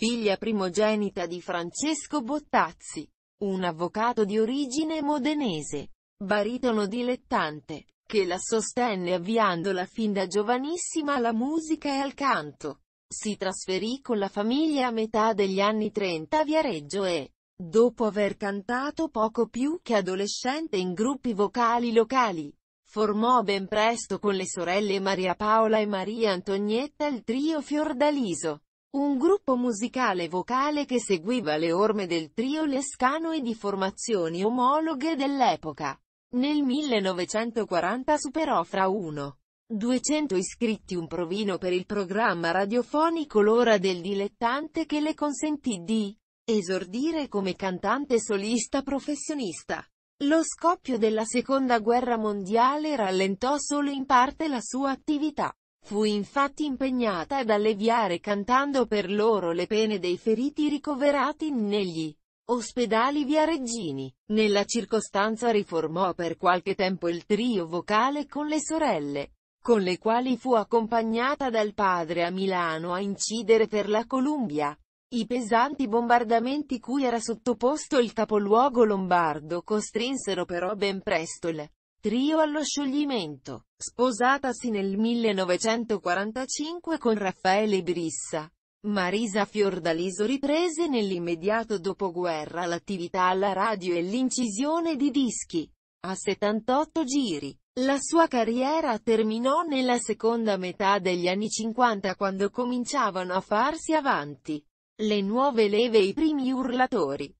figlia primogenita di Francesco Bottazzi, un avvocato di origine modenese, baritono dilettante, che la sostenne avviandola fin da giovanissima alla musica e al canto. Si trasferì con la famiglia a metà degli anni 30 a Viareggio e, dopo aver cantato poco più che adolescente in gruppi vocali locali, formò ben presto con le sorelle Maria Paola e Maria Antonietta il trio Fiordaliso un gruppo musicale vocale che seguiva le orme del trio Lescano e di formazioni omologhe dell'epoca. Nel 1940 superò fra 1. 200 iscritti un provino per il programma radiofonico L'ora del dilettante che le consentì di esordire come cantante solista professionista. Lo scoppio della seconda guerra mondiale rallentò solo in parte la sua attività. Fu infatti impegnata ad alleviare cantando per loro le pene dei feriti ricoverati negli ospedali viareggini. Nella circostanza riformò per qualche tempo il trio vocale con le sorelle, con le quali fu accompagnata dal padre a Milano a incidere per la Columbia. I pesanti bombardamenti cui era sottoposto il capoluogo lombardo costrinsero però ben presto il Trio allo scioglimento. Sposatasi nel 1945 con Raffaele Brissa, Marisa Fiordaliso riprese nell'immediato dopoguerra l'attività alla radio e l'incisione di dischi. A 78 giri. La sua carriera terminò nella seconda metà degli anni 50 quando cominciavano a farsi avanti le nuove leve e i primi urlatori.